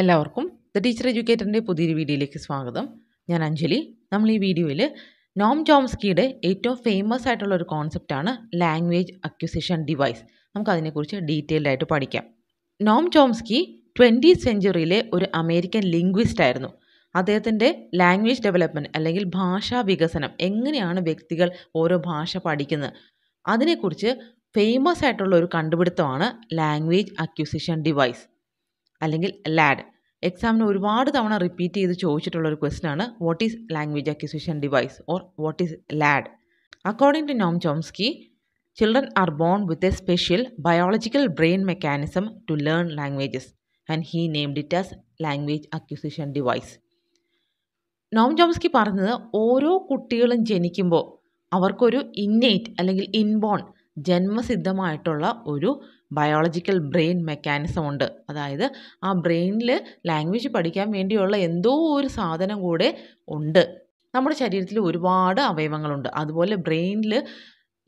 എല്ലാവർക്കും the teacher എഡ്യൂക്കേറ്ററിൻ്റെ പുതിയൊരു വീഡിയോയിലേക്ക് സ്വാഗതം ഞാൻ അഞ്ജലി നമ്മൾ ഈ വീഡിയോയിൽ നോം ചോംസ്കിയുടെ ഏറ്റവും ഫേമസ് ആയിട്ടുള്ള ഒരു കോൺസെപ്റ്റാണ് ലാംഗ്വേജ് അക്വിസിഷൻ ഡിവൈസ് നമുക്ക് അതിനെക്കുറിച്ച് ഡീറ്റെയിൽഡ് ആയിട്ട് പഠിക്കാം നോം ചോംസ്കി ട്വൻറ്റി സെഞ്ചുറിയിലെ ഒരു അമേരിക്കൻ ലിംഗ്വിസ്റ്റ് ആയിരുന്നു അദ്ദേഹത്തിൻ്റെ ലാംഗ്വേജ് ഡെവലപ്മെൻറ്റ് അല്ലെങ്കിൽ ഭാഷാ വികസനം എങ്ങനെയാണ് വ്യക്തികൾ ഓരോ ഭാഷ പഠിക്കുന്നത് അതിനെക്കുറിച്ച് ഫേമസ് ആയിട്ടുള്ള ഒരു കണ്ടുപിടുത്തമാണ് ലാംഗ്വേജ് അക്വിസിഷൻ ഡിവൈസ് അല്ലെങ്കിൽ ലാഡ് എക്സാമിന് ഒരുപാട് തവണ റിപ്പീറ്റ് ചെയ്ത് ചോദിച്ചിട്ടുള്ള ഒരു ക്വസ്റ്റൻ ആണ് what is language acquisition device or what is LAD according to Noam Chomsky children are born with a special biological brain mechanism to learn languages and he named it as language acquisition device Noam Chomsky പറഞ്ഞത് ഓരോ കുട്ടികളും ജനിക്കുമ്പോൾ അവർക്കൊരു innate അല്ലെങ്കിൽ inborn ജന്മസിദ്ധമായിട്ടുള്ള ഒരു biological brain mechanism ഉണ്ട് അതായത് ആ ബ്രെയിനിൽ ലാംഗ്വേജ് പഠിക്കാൻ വേണ്ടിയുള്ള എന്തോ ഒരു സാധനം കൂടെ ഉണ്ട് നമ്മുടെ ശരീരത്തിൽ ഒരുപാട് അവയവങ്ങളുണ്ട് അതുപോലെ ബ്രെയിനിൽ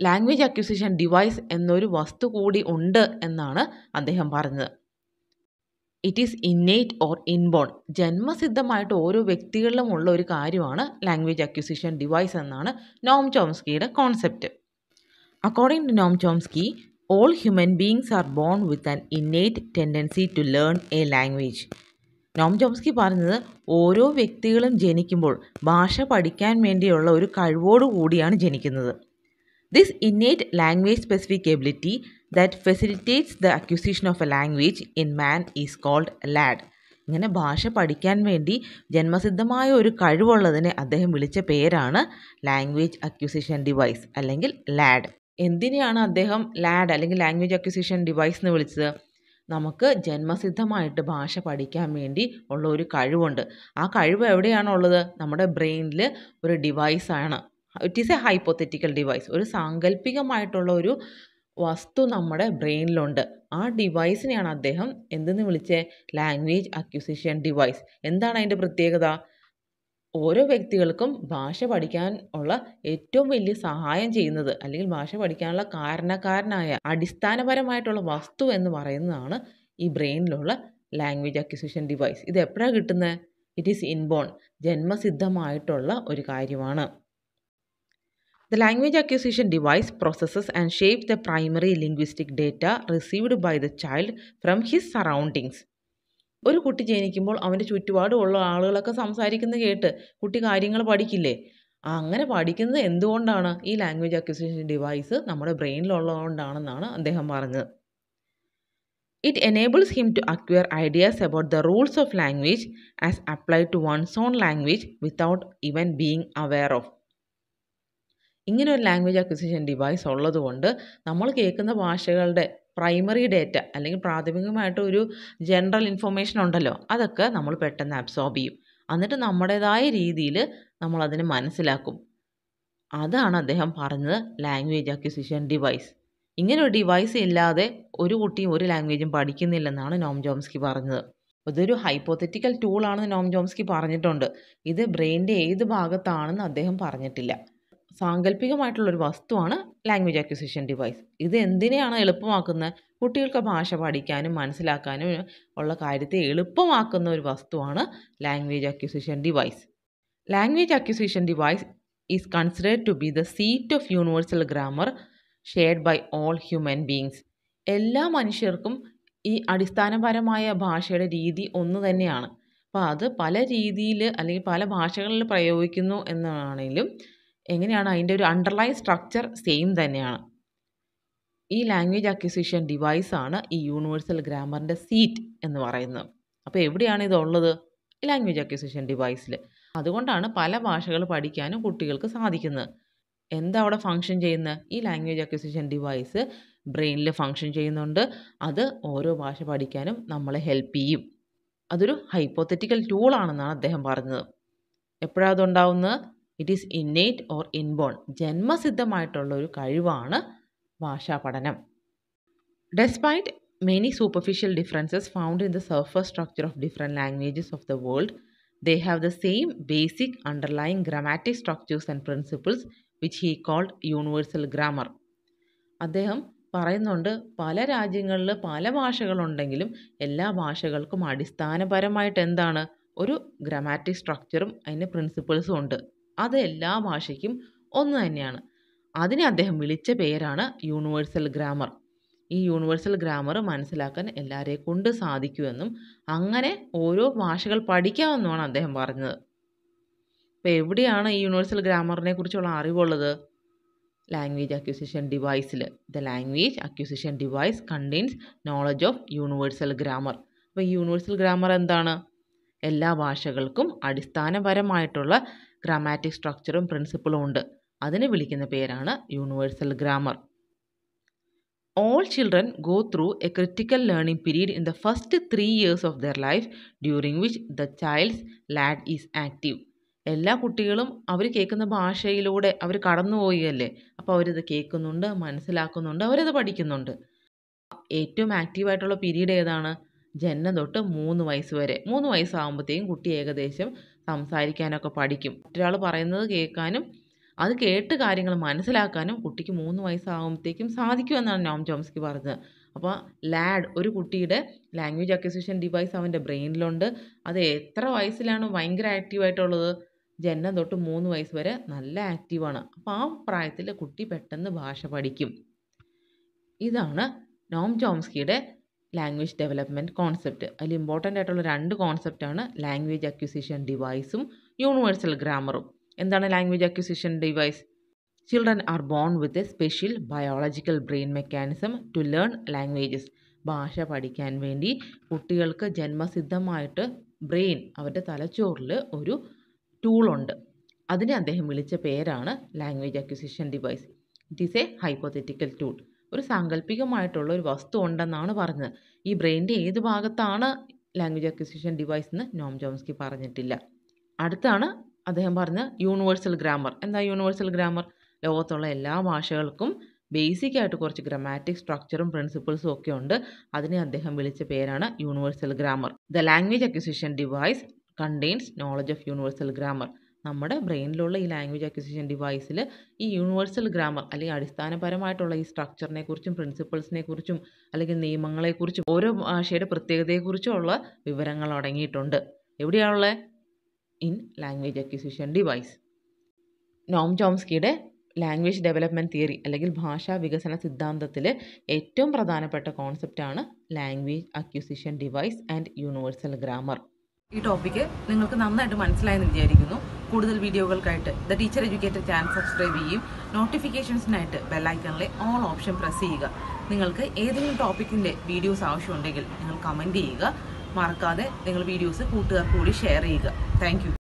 ലാംഗ്വേജ് അക്വിസിഷൻ ഡിവൈസ് എന്നൊരു വസ്തു കൂടി ഉണ്ട് എന്നാണ് അദ്ദേഹം പറഞ്ഞത് it is innate or inborn ജന്മസിദ്ധമായിട്ട് ഓരോ വ്യക്തികളിലും ഉള്ള ഒരു കാര്യമാണ് ലാംഗ്വേജ് അക്വിസിഷൻ ഡിവൈസ് എന്നാണ് നോം ചോംസ്കിയുടെ concept according to Noam Chomsky all human beings are born with an innate tendency to learn a language Noam Chomsky പറഞ്ഞത് ഓരോ വ്യക്തികളും ജനിക്കുമ്പോൾ ഭാഷ പഠിക്കാൻ വേണ്ടിയുള്ള ഒരു കഴിവോടു കൂടിയാണ് ജനിക്കുന്നത് this innate language specific ability that facilitates the acquisition of a language in man is called LAD ഇങ്ങനെ ഭാഷ പഠിക്കാൻ വേണ്ടി ജന്മസിദ്ധമായ ഒരു കഴിവുള്ളതിനെ അദ്ദേഹം വിളിച്ച പേരാണ് ലാംഗ്വേജ് അക്യൂസിഷൻ ഡിവൈസ് അല്ലെങ്കിൽ ലാഡ് എന്തിനെയാണ് അദ്ദേഹം ലാഡ് അല്ലെങ്കിൽ ലാംഗ്വേജ് അക്വിസിഷൻ ഡിവൈസ് എന്ന് വിളിച്ചത് നമുക്ക് ജന്മസിദ്ധമായിട്ട് ഭാഷ പഠിക്കാൻ വേണ്ടി ഉള്ള ഒരു കഴിവുണ്ട് ആ കഴിവ് എവിടെയാണുള്ളത് നമ്മുടെ ബ്രെയിനിൽ ഒരു ഡിവൈസാണ് it is a hypothetical device ഒരു സാങ്കല്പികമായിട്ടുള്ള ഒരു വസ്തു നമ്മുടെ ബ്രെയിനിലുണ്ട് ആ ഡിവൈസിനെയാണ് അദ്ദേഹം എന്തെന്ന് വിളിച്ചേ ലാംഗ്വേജ് അക്വിസിഷൻ ഡിവൈസ് എന്താണ് അതിൻ്റെ പ്രത്യേകത ഓരോ വ്യക്തികൾക്കും ഭാഷ പഠിക്കാൻ ഉള്ള ഏറ്റവും വലിയ സഹായം ചെയ്യുന്നത് അല്ലെങ്കിൽ ഭാഷ പഠിക്കാനുള്ള കാരണക്കാരനായ അടിസ്ഥാനപരമായിട്ടുള്ള വസ്തു എന്ന് പറയുന്നതാണ് ഈ ബ്രെയിനിലുള്ള ലാംഗ്വേജ് അക്വിസിഷൻ ഡിവൈസ് ഇത് എപ്പോഴാണ് കിട്ടുന്നത് ഇറ്റ് ഈസ് ഇൻബോൺ ജന്മസിദ്ധമായിട്ടുള്ള ഒരു കാര്യമാണ് the language acquisition device processes and shape the primary linguistic data received by the child from his surroundings ഒരു കുട്ടി ജനിക്കുമ്പോൾ അവൻ്റെ ചുറ്റുപാടുമുള്ള ആളുകളൊക്കെ സംസാരിക്കുന്നത് കേട്ട് കുട്ടി കാര്യങ്ങൾ പഠിക്കില്ലേ അങ്ങനെ പഠിക്കുന്നത് എന്തുകൊണ്ടാണ് ഈ ലാംഗ്വേജ് അക്വിസിഷൻ ഡിവൈസ് നമ്മുടെ ബ്രെയിനിലുള്ളതുകൊണ്ടാണെന്നാണ് അദ്ദേഹം പറഞ്ഞത് it enables him to acquire ideas about the rules of language as apply to one's own language without even being aware of ഇങ്ങനെ ഒരു ലാംഗ്വേജ് അക്വിസിഷൻ ഡിവൈസ് ഉള്ളതുകൊണ്ട് നമ്മൾ കേൾക്കുന്ന ഭാഷകളുടെ പ്രൈമറി ഡേറ്റ അല്ലെങ്കിൽ പ്രാഥമികമായിട്ട് ഒരു ജനറൽ ഇൻഫർമേഷൻ ഉണ്ടല്ലോ അതൊക്കെ നമ്മൾ പെട്ടെന്ന് അബ്സോർബ് ചെയ്യും എന്നിട്ട് നമ്മുടേതായ രീതിയിൽ നമ്മളതിനെ മനസ്സിലാക്കും അതാണ് അദ്ദേഹം പറഞ്ഞത് ലാംഗ്വേജ് അക്വിസിഷൻ ഡിവൈസ് ഇങ്ങനെ ഒരു ഡിവൈസ് ഇല്ലാതെ ഒരു കുട്ടിയും ഒരു ലാംഗ്വേജും പഠിക്കുന്നില്ലെന്നാണ് നോം ജോംസ്കി പറഞ്ഞത് ഇതൊരു ഹൈപ്പോത്തറ്റിക്കൽ ടൂളാണെന്ന് നോം ജോംസ്കി പറഞ്ഞിട്ടുണ്ട് ഇത് ബ്രെയിൻ്റെ ഏത് ഭാഗത്താണെന്ന് അദ്ദേഹം പറഞ്ഞിട്ടില്ല സാങ്കല്പികമായിട്ടുള്ളൊരു വസ്തുവാണ് ലാംഗ്വേജ് അക്വിസിഷൻ ഡിവൈസ് ഇത് എന്തിനെയാണ് എളുപ്പമാക്കുന്നത് കുട്ടികൾക്ക് ഭാഷ പഠിക്കാനും മനസ്സിലാക്കാനും ഉള്ള കാര്യത്തെ എളുപ്പമാക്കുന്ന ഒരു വസ്തുവാണ് language acquisition device language acquisition device is considered to be the seat of universal grammar shared by all human beings എല്ലാ മനുഷ്യർക്കും ഈ അടിസ്ഥാനപരമായ ഭാഷയുടെ രീതി ഒന്ന് തന്നെയാണ് അപ്പോൾ അത് പല രീതിയിൽ അല്ലെങ്കിൽ പല ഭാഷകളിൽ പ്രയോഗിക്കുന്നു എന്നാണെങ്കിലും എങ്ങനെയാണ് അതിൻ്റെ ഒരു അണ്ടർലൈൻ സ്ട്രക്ചർ സെയിം തന്നെയാണ് ഈ ലാംഗ്വേജ് അക്വിസിഷൻ ഡിവൈസാണ് ഈ യൂണിവേഴ്സൽ ഗ്രാമറിൻ്റെ സീറ്റ് എന്ന് പറയുന്നത് അപ്പോൾ എവിടെയാണ് ഇതുള്ളത് ലാംഗ്വേജ് അക്വിസിഷൻ ഡിവൈസിൽ അതുകൊണ്ടാണ് പല ഭാഷകൾ പഠിക്കാനും കുട്ടികൾക്ക് സാധിക്കുന്നത് എന്താ അവിടെ ഫങ്ഷൻ ചെയ്യുന്നത് ഈ ലാംഗ്വേജ് അക്വിസിഷൻ ഡിവൈസ് ബ്രെയിനിൽ ഫങ്ഷൻ ചെയ്യുന്നുണ്ട് അത് ഓരോ ഭാഷ പഠിക്കാനും നമ്മളെ ഹെൽപ്പ് ചെയ്യും അതൊരു ഹൈപ്പോത്തറ്റിക്കൽ ടൂളാണെന്നാണ് അദ്ദേഹം പറഞ്ഞത് എപ്പോഴാണ് അതുണ്ടാവുന്നത് it is innate or inborn ജന്മസിദ്ധമായിട്ടുള്ള ഒരു കഴിവാണ് ഭാഷാ പഠനം despite many superficial differences found in the surface structure of different languages of the world they have the same basic underlying grammatic structures and principles which he called universal grammar അദ്ദേഹം പറയുന്നുണ്ട് പല രാജ്യങ്ങളിൽ പല ഭാഷകളുണ്ടെങ്കിലും എല്ലാ ഭാഷകൾക്കും അടിസ്ഥാനപരമായിട്ട് എന്താണ് ഒരു ഗ്രാമാറ്റിക് സ്ട്രക്ചറും അതിൻ്റെ പ്രിൻസിപ്പിൾസും ഉണ്ട് അത് എല്ലാ ഭാഷയ്ക്കും ഒന്ന് തന്നെയാണ് അതിനെ അദ്ദേഹം വിളിച്ച പേരാണ് യൂണിവേഴ്സൽ ഗ്രാമർ ഈ യൂണിവേഴ്സൽ ഗ്രാമർ മനസ്സിലാക്കാൻ എല്ലാവരെ കൊണ്ട് സാധിക്കുമെന്നും അങ്ങനെ ഓരോ ഭാഷകൾ പഠിക്കാമെന്നുമാണ് അദ്ദേഹം പറഞ്ഞത് അപ്പോൾ എവിടെയാണ് ഈ യൂണിവേഴ്സൽ ഗ്രാമറിനെ കുറിച്ചുള്ള അറിവുള്ളത് ലാംഗ്വേജ് അക്യൂസിഷൻ ഡിവൈസിൽ the language acquisition device contains knowledge of universal grammar അപ്പോൾ ഈ യൂണിവേഴ്സൽ ഗ്രാമർ എന്താണ് എല്ലാ ഭാഷകൾക്കും അടിസ്ഥാനപരമായിട്ടുള്ള ഗ്രാമാറ്റിക് സ്ട്രക്ചറും പ്രിൻസിപ്പിളും ഉണ്ട് അതിന് വിളിക്കുന്ന പേരാണ് universal grammar all children go through a critical learning period in the first three years of their life during which the child's LAD is active എല്ലാ കുട്ടികളും അവർ കേൾക്കുന്ന ഭാഷയിലൂടെ അവർ കടന്നുപോയല്ലേ അപ്പോൾ അവരത് കേൾക്കുന്നുണ്ട് മനസ്സിലാക്കുന്നുണ്ട് അവരത് പഠിക്കുന്നുണ്ട് ഏറ്റവും ആക്റ്റീവായിട്ടുള്ള പീരീഡ് ഏതാണ് ജനനം തൊട്ട് മൂന്ന് വയസ്സ് വരെ മൂന്ന് വയസ്സാകുമ്പോഴത്തേക്കും കുട്ടി ഏകദേശം സംസാരിക്കാനൊക്കെ പഠിക്കും മറ്റൊരാൾ പറയുന്നത് കേൾക്കാനും അത് കേട്ട് കാര്യങ്ങൾ മനസ്സിലാക്കാനും കുട്ടിക്ക് മൂന്ന് വയസ്സാകുമ്പോഴത്തേക്കും സാധിക്കുമെന്നാണ് നോം ചോംസ്കി പറഞ്ഞത് അപ്പോൾ ലാഡ് ഒരു കുട്ടിയുടെ ലാംഗ്വേജ് അക്വിസിഷൻ ഡിവൈസ് അവൻ്റെ ബ്രെയിനിലുണ്ട് അത് എത്ര വയസ്സിലാണ് ഭയങ്കര ആക്റ്റീവായിട്ടുള്ളത് ജനനം തൊട്ട് മൂന്ന് വയസ്സ് വരെ നല്ല ആക്റ്റീവാണ് അപ്പോൾ ആ പ്രായത്തിൽ കുട്ടി പെട്ടെന്ന് ഭാഷ പഠിക്കും ഇതാണ് നോം ചോംസ്കിയുടെ ലാംഗ്വേജ് ഡെവലപ്മെൻറ്റ് കോൺസെപ്റ്റ് അതിൽ ഇമ്പോർട്ടൻ്റ് ആയിട്ടുള്ള രണ്ട് കോൺസെപ്റ്റാണ് ലാംഗ്വേജ് അക്വിസിഷൻ ഡിവൈസും യൂണിവേഴ്സൽ ഗ്രാമറും എന്താണ് language acquisition device children are born with a special biological brain mechanism to learn languages ഭാഷ പഠിക്കാൻ വേണ്ടി കുട്ടികൾക്ക് ജന്മസിദ്ധമായിട്ട് ബ്രെയിൻ അവരുടെ തലച്ചോറിൽ ഒരു ടൂളുണ്ട് അതിനെ അദ്ദേഹം വിളിച്ച പേരാണ് language acquisition device it is a hypothetical tool ഒരു സാങ്കല്പികമായിട്ടുള്ള ഒരു വസ്തു ഉണ്ടെന്നാണ് പറഞ്ഞത് ഈ ബ്രെയിൻ്റെ ഏത് ഭാഗത്താണ് ലാംഗ്വേജ് അക്വിസിഷൻ ഡിവൈസ് എന്ന് നോം ജോംസ്കി പറഞ്ഞിട്ടില്ല അടുത്താണ് അദ്ദേഹം പറഞ്ഞ യൂണിവേഴ്സൽ ഗ്രാമർ എന്താ യൂണിവേഴ്സൽ ഗ്രാമർ ലോകത്തുള്ള എല്ലാ ഭാഷകൾക്കും ബേസിക് ആയിട്ട് കുറച്ച് ഗ്രമാറ്റിക് സ്ട്രക്ചറും പ്രിൻസിപ്പിൾസും ഒക്കെ ഉണ്ട് അതിനെ അദ്ദേഹം വിളിച്ച പേരാണ് universal grammar the language acquisition device contains knowledge of universal grammar നമ്മുടെ ബ്രെയിനിലുള്ള ഈ ലാംഗ്വേജ് അക്വിസിഷൻ ഡിവൈസിൽ ഈ യൂണിവേഴ്സൽ ഗ്രാമർ അല്ലെങ്കിൽ അടിസ്ഥാനപരമായിട്ടുള്ള ഈ സ്ട്രക്ചറിനെ കുറിച്ചും പ്രിൻസിപ്പിൾസിനെ കുറിച്ചും അല്ലെങ്കിൽ നിയമങ്ങളെക്കുറിച്ചും ഓരോ ഭാഷയുടെ ഉള്ള വിവരങ്ങൾ അടങ്ങിയിട്ടുണ്ട് എവിടെയാണുള്ളത് in language acquisition device Noam ചോംസ്കിയുടെ ലാംഗ്വേജ് ഡെവലപ്മെൻറ്റ് തിയറി അല്ലെങ്കിൽ ഭാഷാ വികസന സിദ്ധാന്തത്തിൽ ഏറ്റവും പ്രധാനപ്പെട്ട കോൺസെപ്റ്റാണ് language acquisition device and universal grammar ഈ ടോപ്പിക്ക് നിങ്ങൾക്ക് നന്നായിട്ട് മനസ്സിലായെന്ന് വിചാരിക്കുന്നു കൂടുതൽ വീഡിയോകൾക്കായിട്ട് the teacher educator channel subscribe ചെയ്യും നോട്ടിഫിക്കേഷൻസിനായിട്ട് ബെല്ലൈക്കണിലെ ഓൾ ഓപ്ഷൻ പ്രസ് ചെയ്യുക നിങ്ങൾക്ക് ഏതെങ്കിലും ടോപ്പിക്കിൻ്റെ വീഡിയോസ് ആവശ്യമുണ്ടെങ്കിൽ നിങ്ങൾ കമൻറ്റ് ചെയ്യുക മറക്കാതെ നിങ്ങൾ വീഡിയോസ് കൂട്ടുകാർക്ക് കൂടി ഷെയർ ചെയ്യുക താങ്ക്